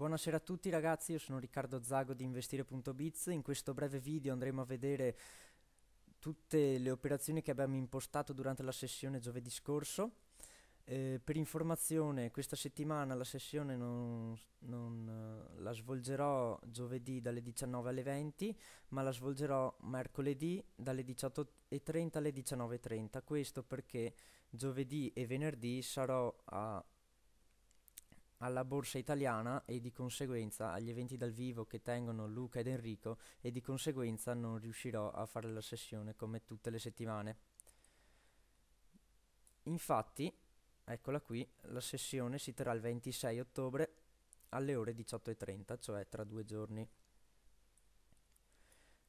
Buonasera a tutti ragazzi, io sono Riccardo Zago di investire.biz. In questo breve video andremo a vedere tutte le operazioni che abbiamo impostato durante la sessione giovedì scorso. Eh, per informazione, questa settimana la sessione non, non eh, la svolgerò giovedì dalle 19 alle 20, ma la svolgerò mercoledì dalle 18.30 alle 19.30. Questo perché giovedì e venerdì sarò a alla borsa italiana e di conseguenza agli eventi dal vivo che tengono Luca ed Enrico e di conseguenza non riuscirò a fare la sessione come tutte le settimane. Infatti, eccola qui, la sessione si terrà il 26 ottobre alle ore 18.30, cioè tra due giorni.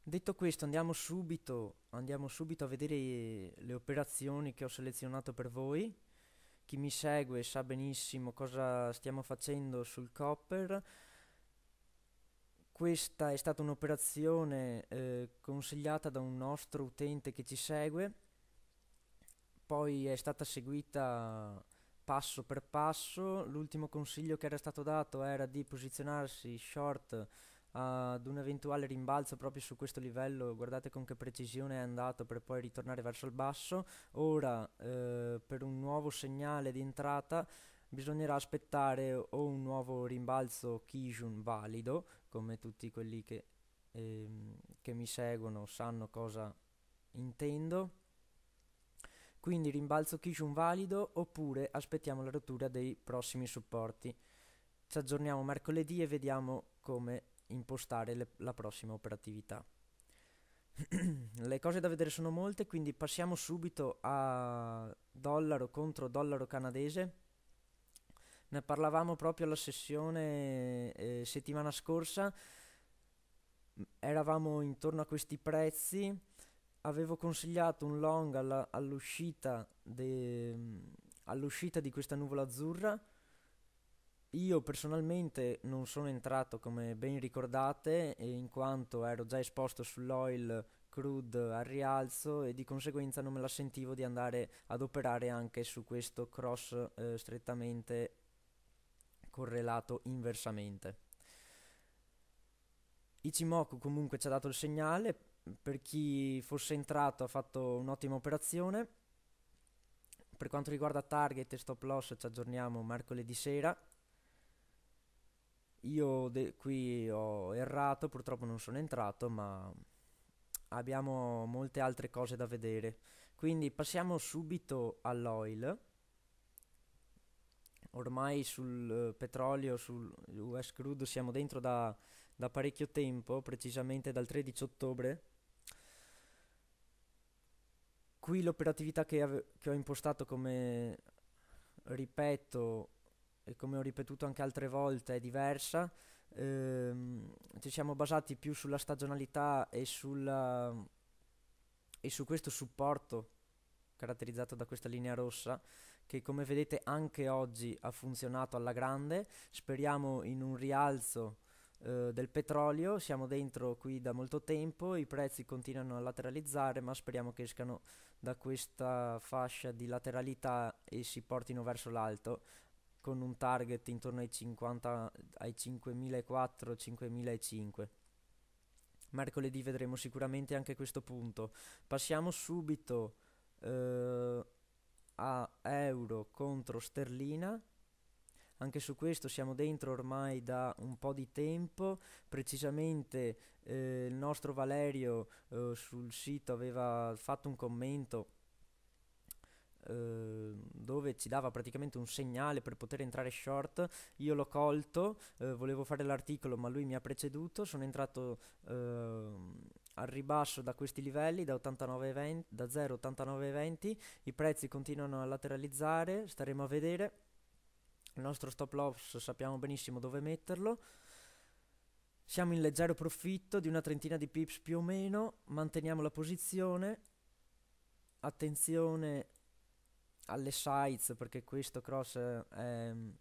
Detto questo, andiamo subito, andiamo subito a vedere le operazioni che ho selezionato per voi chi mi segue sa benissimo cosa stiamo facendo sul copper. Questa è stata un'operazione eh, consigliata da un nostro utente che ci segue, poi è stata seguita passo per passo. L'ultimo consiglio che era stato dato era di posizionarsi short ad un eventuale rimbalzo proprio su questo livello, guardate con che precisione è andato per poi ritornare verso il basso, ora eh, per un nuovo segnale di entrata bisognerà aspettare o un nuovo rimbalzo Kijun valido, come tutti quelli che, ehm, che mi seguono sanno cosa intendo, quindi rimbalzo Kijun valido oppure aspettiamo la rottura dei prossimi supporti. Ci aggiorniamo mercoledì e vediamo come impostare le, la prossima operatività. le cose da vedere sono molte, quindi passiamo subito a dollaro contro dollaro canadese. Ne parlavamo proprio alla sessione eh, settimana scorsa, eravamo intorno a questi prezzi, avevo consigliato un long alla, all'uscita, de, all'uscita di questa nuvola azzurra, io personalmente non sono entrato, come ben ricordate, in quanto ero già esposto sull'oil crude al rialzo e di conseguenza non me la sentivo di andare ad operare anche su questo cross eh, strettamente correlato inversamente. Ichimoku comunque ci ha dato il segnale, per chi fosse entrato ha fatto un'ottima operazione. Per quanto riguarda target e stop loss ci aggiorniamo mercoledì sera io de- qui ho errato, purtroppo non sono entrato, ma abbiamo molte altre cose da vedere. Quindi passiamo subito all'oil. Ormai sul eh, petrolio, sul US crude siamo dentro da, da parecchio tempo, precisamente dal 13 ottobre. Qui l'operatività che, ave- che ho impostato come, ripeto, come ho ripetuto anche altre volte, è diversa. Ehm, ci siamo basati più sulla stagionalità e, sulla, e su questo supporto caratterizzato da questa linea rossa che come vedete anche oggi ha funzionato alla grande. Speriamo in un rialzo eh, del petrolio, siamo dentro qui da molto tempo, i prezzi continuano a lateralizzare, ma speriamo che escano da questa fascia di lateralità e si portino verso l'alto con un target intorno ai 50 ai 5004-5005. Mercoledì vedremo sicuramente anche questo punto. Passiamo subito eh, a euro contro sterlina. Anche su questo siamo dentro ormai da un po' di tempo, precisamente eh, il nostro Valerio eh, sul sito aveva fatto un commento eh, dove ci dava praticamente un segnale per poter entrare short, io l'ho colto, eh, volevo fare l'articolo ma lui mi ha preceduto, sono entrato eh, al ribasso da questi livelli da, 89,20, da 0,89,20, i prezzi continuano a lateralizzare, staremo a vedere, il nostro stop loss sappiamo benissimo dove metterlo, siamo in leggero profitto di una trentina di pips più o meno, manteniamo la posizione, attenzione alle sides perché questo cross è ehm,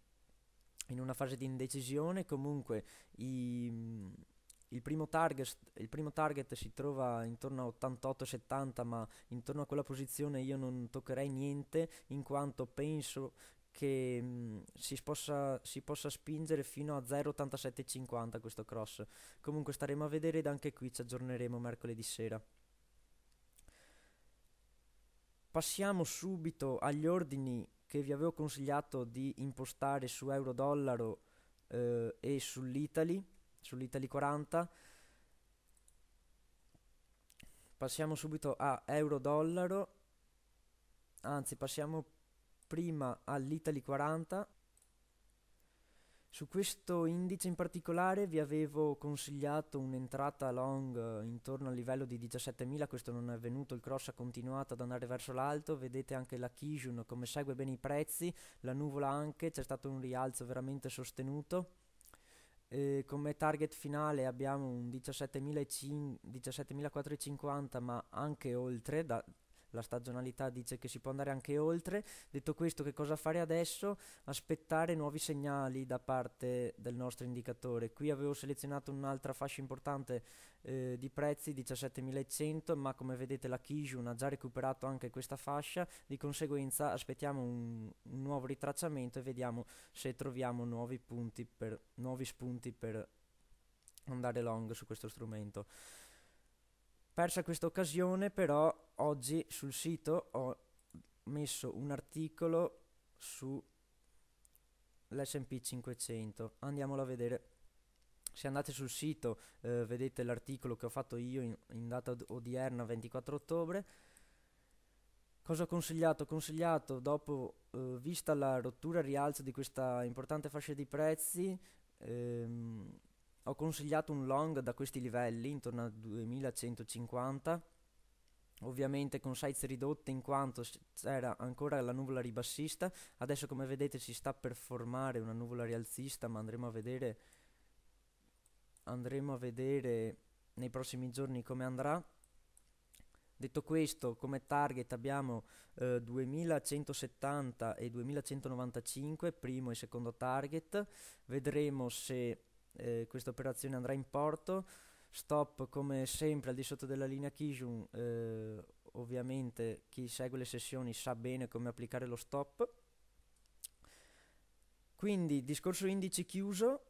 in una fase di indecisione, comunque i, mm, il, primo target, il, primo target, si trova intorno a 88-70 ma intorno a quella posizione io non toccherei niente in quanto penso che mh, mm, si, possa, si, possa, spingere fino a 0,8750 questo cross comunque staremo a vedere ed anche qui ci aggiorneremo mercoledì sera Passiamo subito agli ordini che vi avevo consigliato di impostare su euro-dollaro eh, e sull'Italy, sull'Italy 40. Passiamo subito a euro-dollaro, anzi passiamo prima all'Italy 40 su questo indice in particolare vi avevo consigliato un'entrata long eh, intorno al livello di 17.000, questo non è avvenuto, il cross ha continuato ad andare verso l'alto, vedete anche la Kijun come segue bene i prezzi, la nuvola anche, c'è stato un rialzo veramente sostenuto. E eh, come target finale abbiamo un 17.450 ma anche oltre da la stagionalità dice che si può andare anche oltre. Detto questo, che cosa fare adesso? Aspettare nuovi segnali da parte del nostro indicatore. Qui avevo selezionato un'altra fascia importante eh, di prezzi, 17.100, ma come vedete la Kijun ha già recuperato anche questa fascia, di conseguenza aspettiamo un, un nuovo ritracciamento e vediamo se troviamo nuovi, punti per, nuovi spunti per andare long su questo strumento. Persa questa occasione però oggi sul sito ho messo un articolo su sull'SP 500. Andiamolo a vedere. Se andate sul sito eh, vedete l'articolo che ho fatto io in, in data odierna 24 ottobre. Cosa ho consigliato? Ho consigliato dopo, eh, vista la rottura e rialzo di questa importante fascia di prezzi, ehm, ho consigliato un long da questi livelli, intorno a 2150 ovviamente con size ridotte in quanto c'era ancora la nuvola ribassista adesso come vedete si sta per formare una nuvola rialzista ma andremo a vedere andremo a vedere nei prossimi giorni come andrà detto questo come target abbiamo eh, 2170 e 2195 primo e secondo target vedremo se eh, questa operazione andrà in porto stop come sempre al di sotto della linea Kijun, eh, ovviamente chi segue le sessioni sa bene come applicare lo stop. Quindi discorso indice chiuso,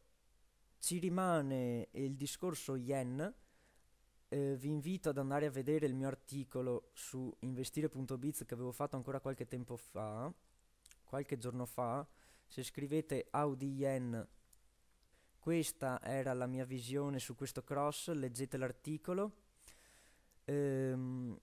ci rimane il discorso yen. Eh, vi invito ad andare a vedere il mio articolo su investire.biz che avevo fatto ancora qualche tempo fa, qualche giorno fa. Se scrivete Audi Yen questa era la mia visione su questo cross, leggete l'articolo. Ehm,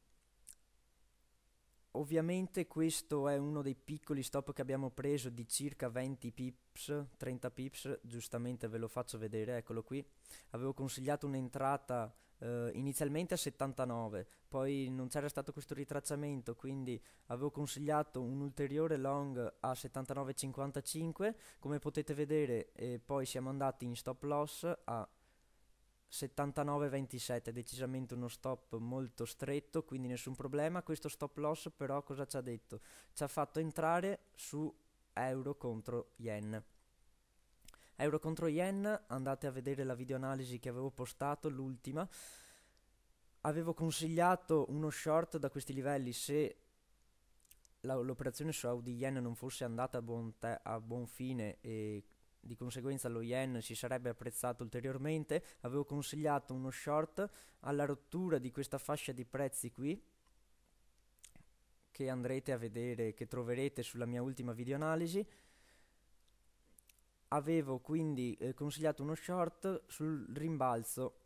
Ovviamente questo è uno dei piccoli stop che abbiamo preso di circa 20 pips, 30 pips, giustamente ve lo faccio vedere, eccolo qui. Avevo consigliato un'entrata eh, inizialmente a 79, poi non c'era stato questo ritracciamento, quindi avevo consigliato un ulteriore long a 79,55, come potete vedere eh, poi siamo andati in stop loss a 79-27, decisamente uno stop molto stretto, quindi nessun problema. Questo stop loss però cosa ci ha detto? Ci ha fatto entrare su euro contro yen. Euro contro yen, andate a vedere la videoanalisi che avevo postato, l'ultima. Avevo consigliato uno short da questi livelli se l'operazione su Audi Yen non fosse andata a buon, te- a buon fine e di conseguenza lo yen si sarebbe apprezzato ulteriormente. Avevo consigliato uno short alla rottura di questa fascia di prezzi qui che andrete a vedere, che troverete sulla mia ultima videoanalisi. Avevo quindi eh, consigliato uno short sul rimbalzo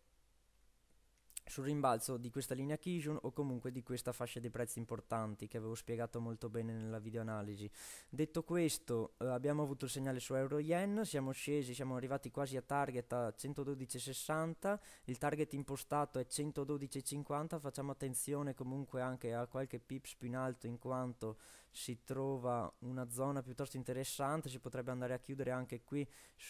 sul rimbalzo di questa linea Kijun o comunque di questa fascia dei prezzi importanti che avevo spiegato molto bene nella videoanalisi. Detto questo, eh, abbiamo avuto il segnale su Euro Yen, siamo scesi, siamo arrivati quasi a target a 112,60, il target impostato è 112,50, facciamo attenzione comunque anche a qualche pips più in alto in quanto si trova una zona piuttosto interessante, si potrebbe andare a chiudere anche qui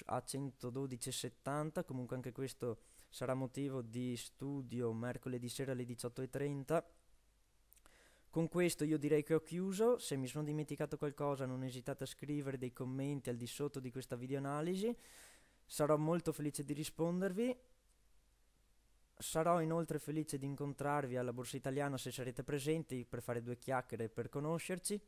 a 112,70, comunque anche questo sarà motivo di studio mercoledì sera alle 18.30. Con questo io direi che ho chiuso, se mi sono dimenticato qualcosa non esitate a scrivere dei commenti al di sotto di questa videoanalisi, sarò molto felice di rispondervi. Sarò inoltre felice di incontrarvi alla Borsa Italiana se sarete presenti per fare due chiacchiere e per conoscerci.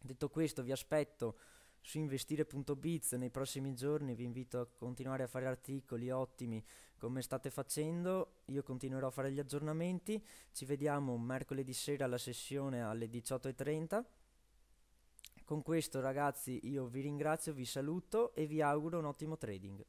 Detto questo vi aspetto su investire.biz nei prossimi giorni vi invito a continuare a fare articoli ottimi come state facendo io continuerò a fare gli aggiornamenti ci vediamo mercoledì sera alla sessione alle 18.30 con questo ragazzi io vi ringrazio vi saluto e vi auguro un ottimo trading